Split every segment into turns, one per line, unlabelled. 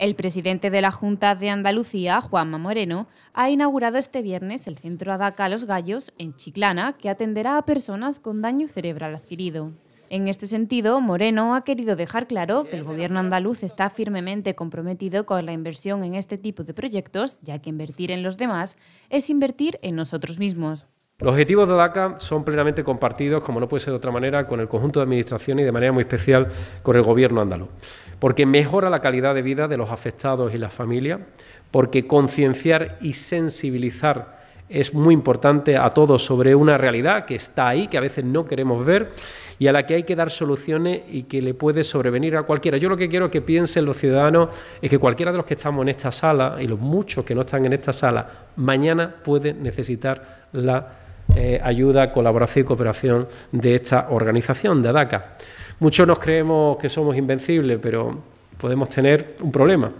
El presidente de la Junta de Andalucía, Juanma Moreno, ha inaugurado este viernes el centro Adaca Los Gallos en Chiclana, que atenderá a personas con daño cerebral adquirido. En este sentido, Moreno ha querido dejar claro que el gobierno andaluz está firmemente comprometido con la inversión en este tipo de proyectos, ya que invertir en los demás es invertir en nosotros mismos.
Los objetivos de DACA son plenamente compartidos, como no puede ser de otra manera, con el conjunto de administración y de manera muy especial con el Gobierno andaluz, porque mejora la calidad de vida de los afectados y las familias, porque concienciar y sensibilizar es muy importante a todos sobre una realidad que está ahí, que a veces no queremos ver y a la que hay que dar soluciones y que le puede sobrevenir a cualquiera. Yo lo que quiero que piensen los ciudadanos es que cualquiera de los que estamos en esta sala y los muchos que no están en esta sala, mañana puede necesitar la eh, ayuda, colaboración y cooperación de esta organización, de ADACA. Muchos nos creemos que somos invencibles, pero podemos tener un problema,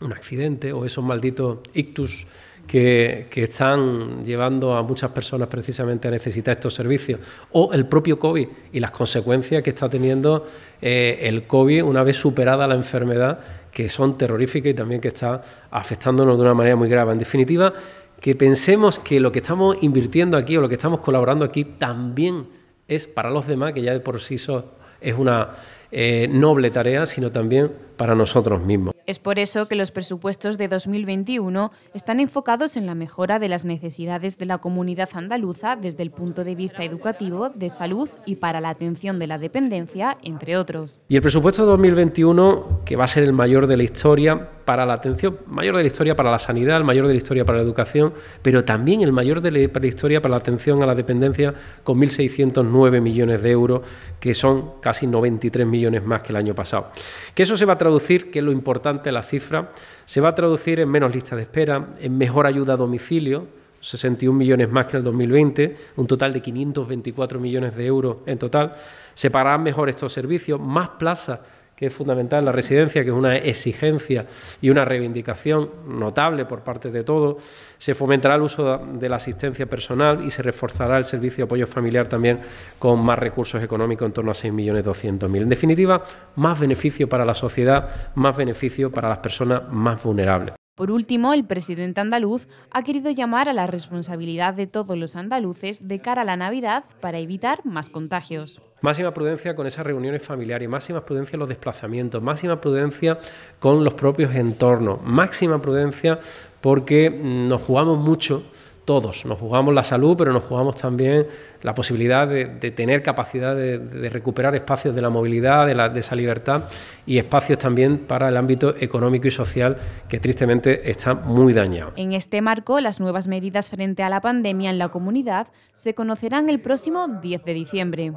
un accidente o esos malditos ictus que, están llevando a muchas personas precisamente a necesitar estos servicios, o el propio COVID y las consecuencias que está teniendo eh, el COVID una vez superada la enfermedad, que son terroríficas y también que está afectándonos de una manera muy grave. En definitiva, que pensemos que lo que estamos invirtiendo aquí o lo que estamos colaborando aquí también es para los demás, que ya de por sí es una eh, noble tarea, sino también para nosotros mismos.
Es por eso que los presupuestos de 2021 están enfocados en la mejora de las necesidades de la comunidad andaluza desde el punto de vista educativo, de salud y para la atención de la dependencia, entre otros.
Y el presupuesto de 2021, que va a ser el mayor de la historia para la atención, mayor de la historia para la sanidad, el mayor de la historia para la educación, pero también el mayor de la historia para la atención a la dependencia con 1.609 millones de euros, que son casi 93 millones más que el año pasado. Que eso se va a traducir, que es lo importante, la cifra se va a traducir en menos lista de espera, en mejor ayuda a domicilio, 61 millones más que el 2020, un total de 524 millones de euros en total. Se pagarán mejor estos servicios, más plazas que es fundamental, la residencia, que es una exigencia y una reivindicación notable por parte de todos. Se fomentará el uso de la asistencia personal y se reforzará el servicio de apoyo familiar también con más recursos económicos en torno a 6.200.000. En definitiva, más beneficio para la sociedad, más beneficio para las personas más vulnerables.
Por último, el presidente andaluz ha querido llamar a la responsabilidad de todos los andaluces de cara a la Navidad para evitar más contagios.
Máxima prudencia con esas reuniones familiares, máxima prudencia en los desplazamientos, máxima prudencia con los propios entornos, máxima prudencia porque nos jugamos mucho todos. Nos jugamos la salud, pero nos jugamos también la posibilidad de, tener capacidad de, recuperar espacios de la movilidad, de, de, esa libertad y espacios también para el ámbito económico y social que tristemente está muy dañado.
En este marco, las nuevas medidas frente a la pandemia en la comunidad se conocerán el próximo 10 de diciembre.